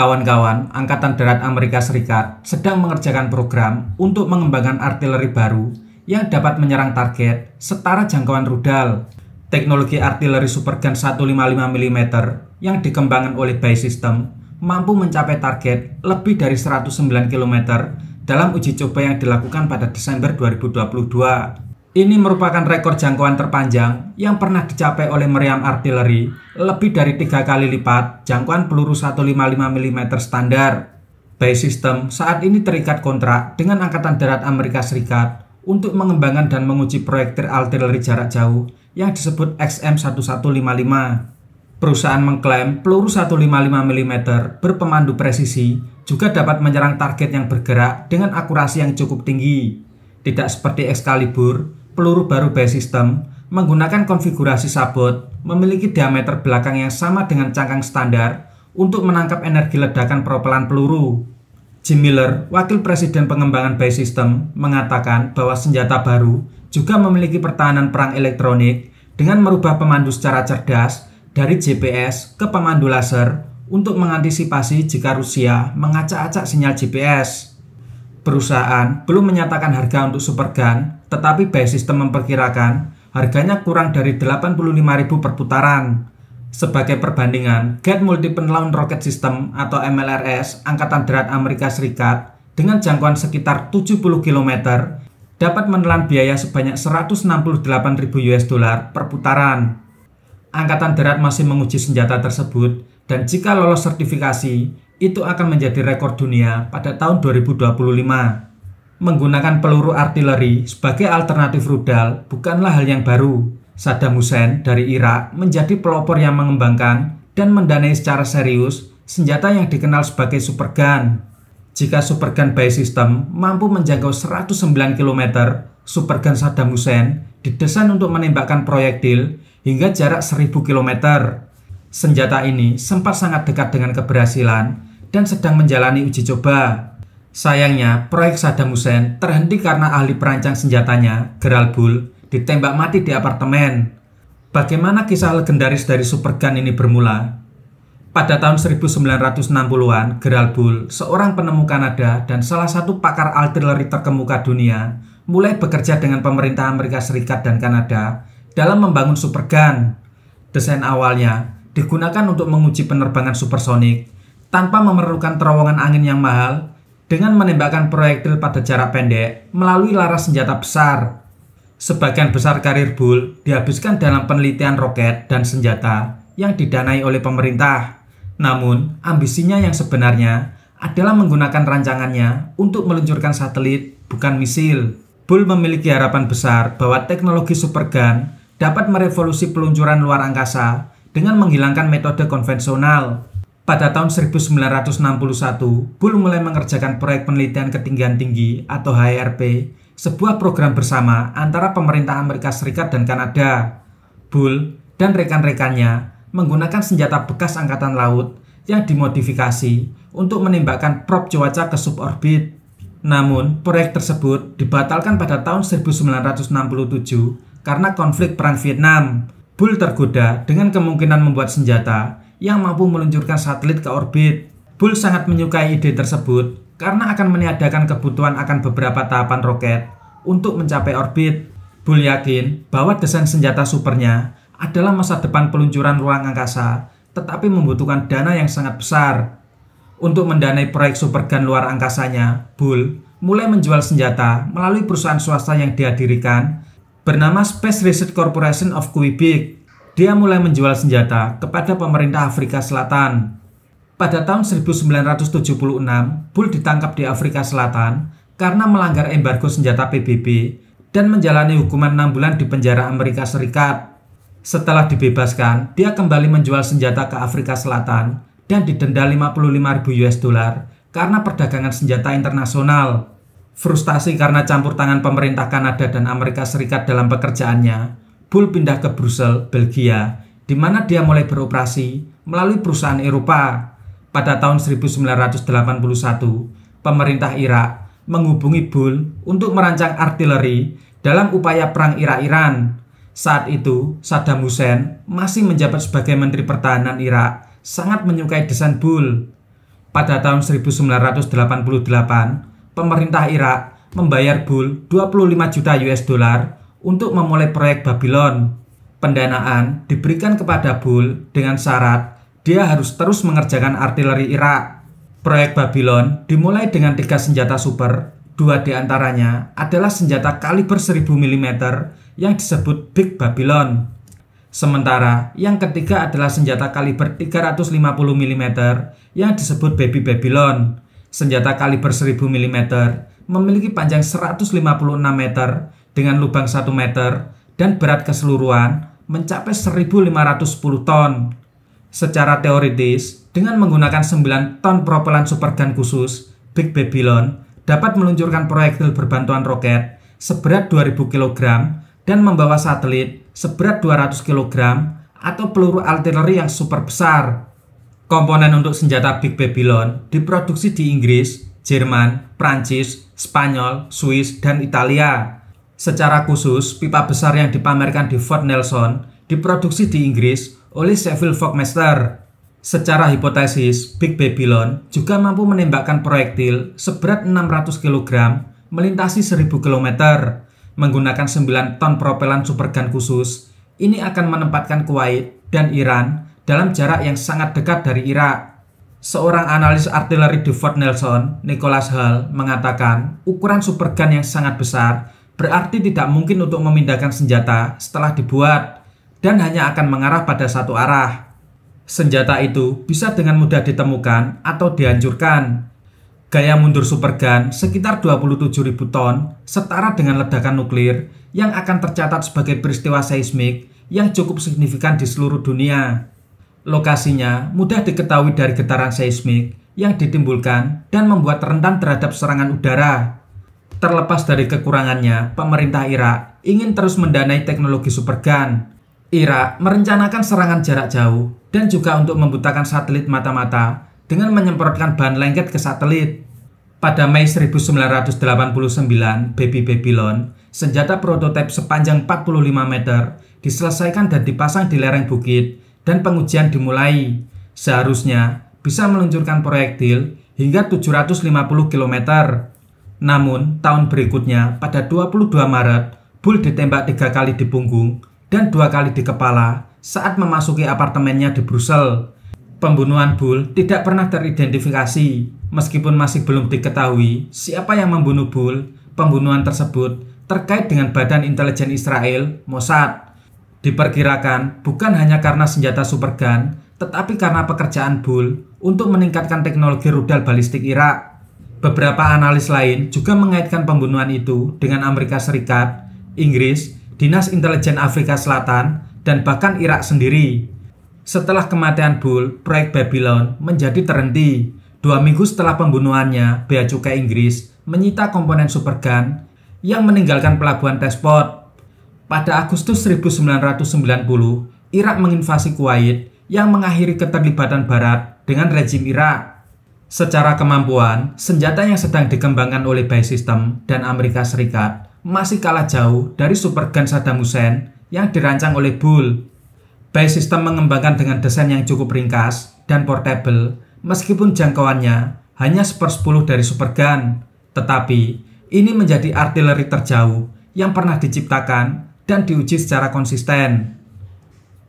kawan-kawan Angkatan Darat Amerika Serikat sedang mengerjakan program untuk mengembangkan artileri baru yang dapat menyerang target setara jangkauan rudal. Teknologi artileri supergun 155 mm yang dikembangkan oleh Bay System mampu mencapai target lebih dari 109 km dalam uji coba yang dilakukan pada Desember 2022. Ini merupakan rekor jangkauan terpanjang yang pernah dicapai oleh meriam artileri lebih dari tiga kali lipat jangkauan peluru 155 mm standar. Bay System saat ini terikat kontrak dengan Angkatan Darat Amerika Serikat untuk mengembangkan dan menguji proyektil artileri jarak jauh yang disebut XM1155. Perusahaan mengklaim peluru 155 mm berpemandu presisi juga dapat menyerang target yang bergerak dengan akurasi yang cukup tinggi. Tidak seperti Excalibur peluru baru by system menggunakan konfigurasi sabot memiliki diameter belakang yang sama dengan cangkang standar untuk menangkap energi ledakan propelan peluru. Jim Miller, wakil presiden pengembangan by system, mengatakan bahwa senjata baru juga memiliki pertahanan perang elektronik dengan merubah pemandu secara cerdas dari GPS ke pemandu laser untuk mengantisipasi jika Rusia mengacak-acak sinyal GPS. Perusahaan belum menyatakan harga untuk Supergun tetapi by sistem memperkirakan harganya kurang dari 85.000 per putaran. Sebagai perbandingan, Get Multiple Launch Rocket System atau MLRS Angkatan Darat Amerika Serikat dengan jangkauan sekitar 70 km dapat menelan biaya sebanyak 168.000 US dollar per putaran. Angkatan Darat masih menguji senjata tersebut dan jika lolos sertifikasi, itu akan menjadi rekor dunia pada tahun 2025 menggunakan peluru artileri sebagai alternatif rudal bukanlah hal yang baru. Saddam Hussein dari Irak menjadi pelopor yang mengembangkan dan mendanai secara serius senjata yang dikenal sebagai supergun. Jika supergun by system mampu menjangkau 109 km, supergun Saddam Hussein didesain untuk menembakkan proyektil hingga jarak 1000 km. Senjata ini sempat sangat dekat dengan keberhasilan dan sedang menjalani uji coba Sayangnya, proyek Saddam Hussein terhenti karena ahli perancang senjatanya, Gerald Bull, ditembak mati di apartemen. Bagaimana kisah legendaris dari Supergun ini bermula? Pada tahun 1960-an, Gerald Bull, seorang penemu Kanada dan salah satu pakar artileri terkemuka dunia, mulai bekerja dengan pemerintah Amerika Serikat dan Kanada dalam membangun Supergun. Desain awalnya digunakan untuk menguji penerbangan supersonik tanpa memerlukan terowongan angin yang mahal dengan menembakkan proyektil pada jarak pendek melalui laras senjata besar. Sebagian besar karir Bull dihabiskan dalam penelitian roket dan senjata yang didanai oleh pemerintah. Namun, ambisinya yang sebenarnya adalah menggunakan rancangannya untuk meluncurkan satelit, bukan misil. Bull memiliki harapan besar bahwa teknologi supergun dapat merevolusi peluncuran luar angkasa dengan menghilangkan metode konvensional pada tahun 1961, Bull mulai mengerjakan proyek penelitian ketinggian tinggi atau HRP, e sebuah program bersama antara pemerintah Amerika Serikat dan Kanada. Bull dan rekan-rekannya menggunakan senjata bekas angkatan laut yang dimodifikasi untuk menembakkan prop cuaca ke suborbit. Namun, proyek tersebut dibatalkan pada tahun 1967 karena konflik Perang Vietnam. Bull tergoda dengan kemungkinan membuat senjata yang mampu meluncurkan satelit ke orbit. Bull sangat menyukai ide tersebut karena akan meniadakan kebutuhan akan beberapa tahapan roket untuk mencapai orbit. Bull yakin bahwa desain senjata supernya adalah masa depan peluncuran ruang angkasa, tetapi membutuhkan dana yang sangat besar. Untuk mendanai proyek supergun luar angkasanya, Bull mulai menjual senjata melalui perusahaan swasta yang dihadirikan bernama Space Research Corporation of Quebec dia mulai menjual senjata kepada pemerintah Afrika Selatan. Pada tahun 1976, Bull ditangkap di Afrika Selatan karena melanggar embargo senjata PBB dan menjalani hukuman 6 bulan di penjara Amerika Serikat. Setelah dibebaskan, dia kembali menjual senjata ke Afrika Selatan dan didenda 55.000 US dollar karena perdagangan senjata internasional. Frustasi karena campur tangan pemerintah Kanada dan Amerika Serikat dalam pekerjaannya, Bull pindah ke Brussel, Belgia, di mana dia mulai beroperasi melalui perusahaan Eropa. Pada tahun 1981, pemerintah Irak menghubungi Bull untuk merancang artileri dalam upaya perang Irak-Iran. Saat itu, Saddam Hussein masih menjabat sebagai Menteri Pertahanan Irak, sangat menyukai desain Bull. Pada tahun 1988, pemerintah Irak membayar Bull 25 juta US dollar untuk memulai proyek Babylon. Pendanaan diberikan kepada Bull dengan syarat dia harus terus mengerjakan artileri Irak. Proyek Babylon dimulai dengan tiga senjata super, dua diantaranya adalah senjata kaliber 1000 mm yang disebut Big Babylon. Sementara yang ketiga adalah senjata kaliber 350 mm yang disebut Baby Babylon. Senjata kaliber 1000 mm memiliki panjang 156 meter dengan lubang 1 meter dan berat keseluruhan mencapai 1510 ton. Secara teoritis, dengan menggunakan 9 ton propelan supergun khusus, Big Babylon dapat meluncurkan proyektil berbantuan roket seberat 2000 kg dan membawa satelit seberat 200 kg atau peluru artileri yang super besar. Komponen untuk senjata Big Babylon diproduksi di Inggris, Jerman, Prancis, Spanyol, Swiss, dan Italia. Secara khusus, pipa besar yang dipamerkan di Fort Nelson diproduksi di Inggris oleh Seville Fogmaster. Secara hipotesis, Big Babylon juga mampu menembakkan proyektil seberat 600 kg melintasi 1000 km menggunakan 9 ton propelan supergun khusus. Ini akan menempatkan Kuwait dan Iran dalam jarak yang sangat dekat dari Irak. Seorang analis artileri di Fort Nelson, Nicholas Hall, mengatakan ukuran supergun yang sangat besar berarti tidak mungkin untuk memindahkan senjata setelah dibuat dan hanya akan mengarah pada satu arah. Senjata itu bisa dengan mudah ditemukan atau dihancurkan. Gaya mundur Supergun sekitar 27.000 ton setara dengan ledakan nuklir yang akan tercatat sebagai peristiwa seismik yang cukup signifikan di seluruh dunia. Lokasinya mudah diketahui dari getaran seismik yang ditimbulkan dan membuat rentan terhadap serangan udara. Terlepas dari kekurangannya, pemerintah Irak ingin terus mendanai teknologi supergun. Irak merencanakan serangan jarak jauh dan juga untuk membutakan satelit mata-mata dengan menyemprotkan bahan lengket ke satelit. Pada Mei 1989, Baby Babylon, senjata prototipe sepanjang 45 meter, diselesaikan dan dipasang di lereng bukit dan pengujian dimulai. Seharusnya bisa meluncurkan proyektil hingga 750 km. Namun, tahun berikutnya pada 22 Maret, Bull ditembak tiga kali di punggung dan dua kali di kepala saat memasuki apartemennya di Brussel. Pembunuhan Bull tidak pernah teridentifikasi, meskipun masih belum diketahui siapa yang membunuh Bull. Pembunuhan tersebut terkait dengan Badan Intelijen Israel, Mossad. Diperkirakan bukan hanya karena senjata supergun, tetapi karena pekerjaan Bull untuk meningkatkan teknologi rudal balistik Irak. Beberapa analis lain juga mengaitkan pembunuhan itu dengan Amerika Serikat, Inggris, Dinas Intelijen Afrika Selatan, dan bahkan Irak sendiri. Setelah kematian Bull, proyek Babylon menjadi terhenti. Dua minggu setelah pembunuhannya, Bea Cukai Inggris menyita komponen supergun yang meninggalkan pelabuhan Tespot. Pada Agustus 1990, Irak menginvasi Kuwait yang mengakhiri keterlibatan Barat dengan rejim Irak. Secara kemampuan, senjata yang sedang dikembangkan oleh Bay System dan Amerika Serikat masih kalah jauh dari Gun Saddam Hussein yang dirancang oleh Bull. Bay System mengembangkan dengan desain yang cukup ringkas dan portable meskipun jangkauannya hanya sepersepuluh dari Super Gun. Tetapi, ini menjadi artileri terjauh yang pernah diciptakan dan diuji secara konsisten.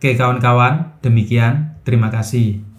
Oke kawan-kawan, demikian. Terima kasih.